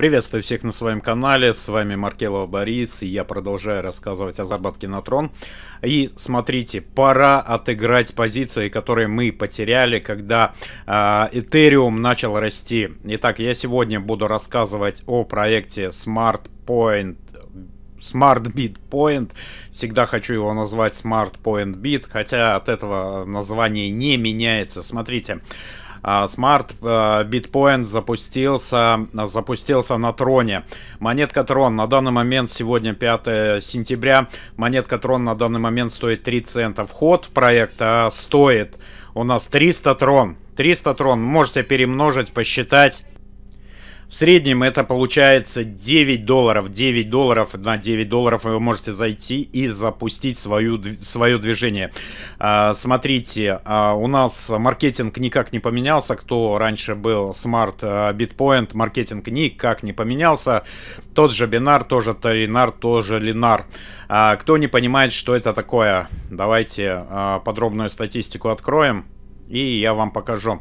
Приветствую всех на своем канале, с вами Маркелова Борис, и я продолжаю рассказывать о заработке на трон. И смотрите, пора отыграть позиции, которые мы потеряли, когда Ethereum а, начал расти. Итак, я сегодня буду рассказывать о проекте Smart Point Smart Bit Point. Всегда хочу его назвать Smart Point Bit, хотя от этого название не меняется. Смотрите, а, смарт а, биткоин запустился, а, запустился на троне. Монетка трон на данный момент, сегодня 5 сентября, монетка трон на данный момент стоит 3 цента. Вход в проект стоит у нас 300 трон. 300 трон можете перемножить, посчитать в среднем это получается 9 долларов. 9 долларов на 9 долларов вы можете зайти и запустить свою, свое движение. А, смотрите, а, у нас маркетинг никак не поменялся. Кто раньше был Smart а, Bitpoint, маркетинг никак не поменялся. Тот же Бинар, тоже Таринар, тоже Линар. Кто не понимает, что это такое, давайте подробную статистику откроем и я вам покажу.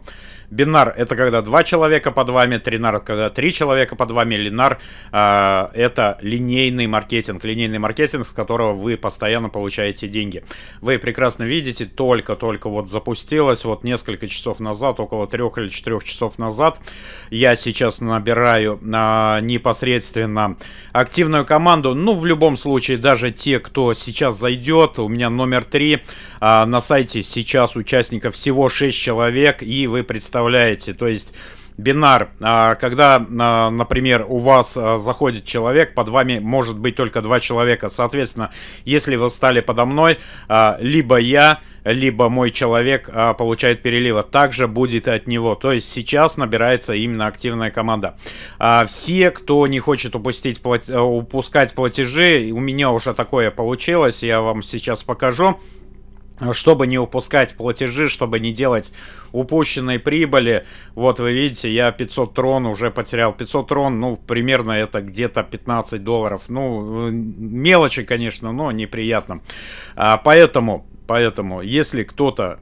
Бинар это когда два человека под вами, тринар когда три человека под вами, линар э, это линейный маркетинг, линейный маркетинг, с которого вы постоянно получаете деньги. Вы прекрасно видите, только-только вот запустилось, вот несколько часов назад, около трех или четырех часов назад, я сейчас набираю э, непосредственно активную команду. Ну, в любом случае, даже те, кто сейчас зайдет, у меня номер три э, на сайте сейчас участников всего 6 человек, и вы представляете представляете. То есть бинар, а, когда, а, например, у вас а, заходит человек, под вами может быть только два человека. Соответственно, если вы стали подо мной, либо я, либо мой человек получает перелива, также будет от него. То есть сейчас набирается именно активная команда. Все, кто не хочет упустить, э, упускать платежи, у меня уже такое получилось, я вам сейчас покажу чтобы не упускать платежи, чтобы не делать упущенной прибыли. Вот вы видите, я 500 трон уже потерял. 500 трон, ну, примерно это где-то 15 долларов. Ну, мелочи, конечно, но неприятно. А, поэтому, поэтому, если кто-то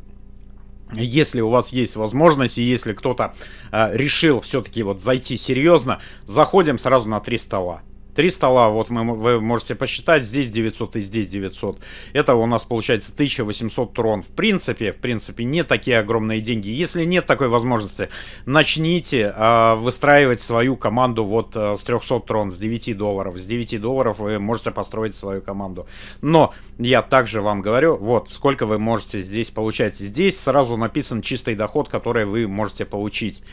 если у вас есть возможность, и если кто-то э, решил все-таки вот зайти серьезно, заходим сразу на три стола. Три стола, вот мы, вы можете посчитать, здесь 900 и здесь 900. Это у нас получается 1800 трон. В принципе, в принципе, не такие огромные деньги. Если нет такой возможности, начните э, выстраивать свою команду вот э, с 300 трон, с 9 долларов. С 9 долларов вы можете построить свою команду. Но я также вам говорю, вот сколько вы можете здесь получать. Здесь сразу написан чистый доход, который вы можете получить.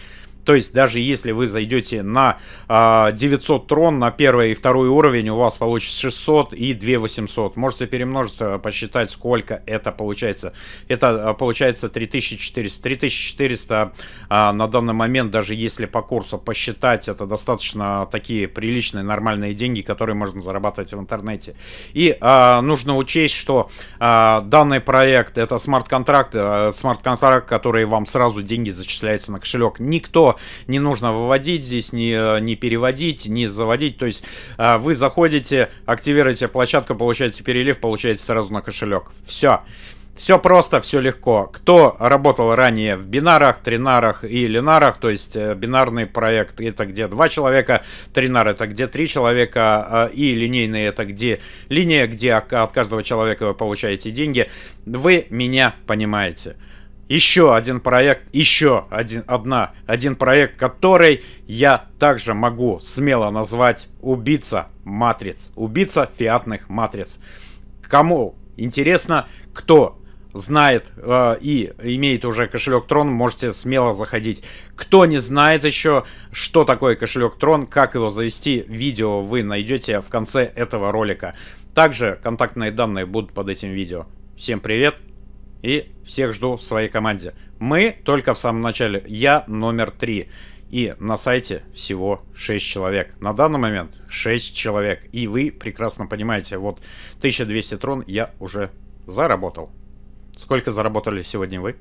То есть даже если вы зайдете на 900 а, трон на первый и второй уровень, у вас получится 600 и 2800. Можете перемножить, посчитать, сколько это получается. Это а, получается 3400. 3400 а, на данный момент, даже если по курсу посчитать, это достаточно такие приличные, нормальные деньги, которые можно зарабатывать в интернете. И нужно учесть, что данный проект это смарт-контракт, смарт-контракт, который вам сразу деньги зачисляется на кошелек. Никто не нужно выводить здесь, не, не переводить, не заводить. То есть а, вы заходите, активируете площадку, получаете перелив, получаете сразу на кошелек. Все. Все просто, все легко. Кто работал ранее в бинарах, тринарах и линарах, то есть э, бинарный проект это где два человека, тринар это где три человека а, и линейный это где линия, где от каждого человека вы получаете деньги, вы меня понимаете еще один проект, еще один, одна, один проект, который я также могу смело назвать «Убийца матриц», «Убийца фиатных матриц». Кому интересно, кто знает э, и имеет уже кошелек Трон, можете смело заходить. Кто не знает еще, что такое кошелек Трон, как его завести, видео вы найдете в конце этого ролика. Также контактные данные будут под этим видео. Всем привет, и всех жду в своей команде. Мы только в самом начале. Я номер три. И на сайте всего 6 человек. На данный момент 6 человек. И вы прекрасно понимаете, вот 1200 трон я уже заработал. Сколько заработали сегодня вы?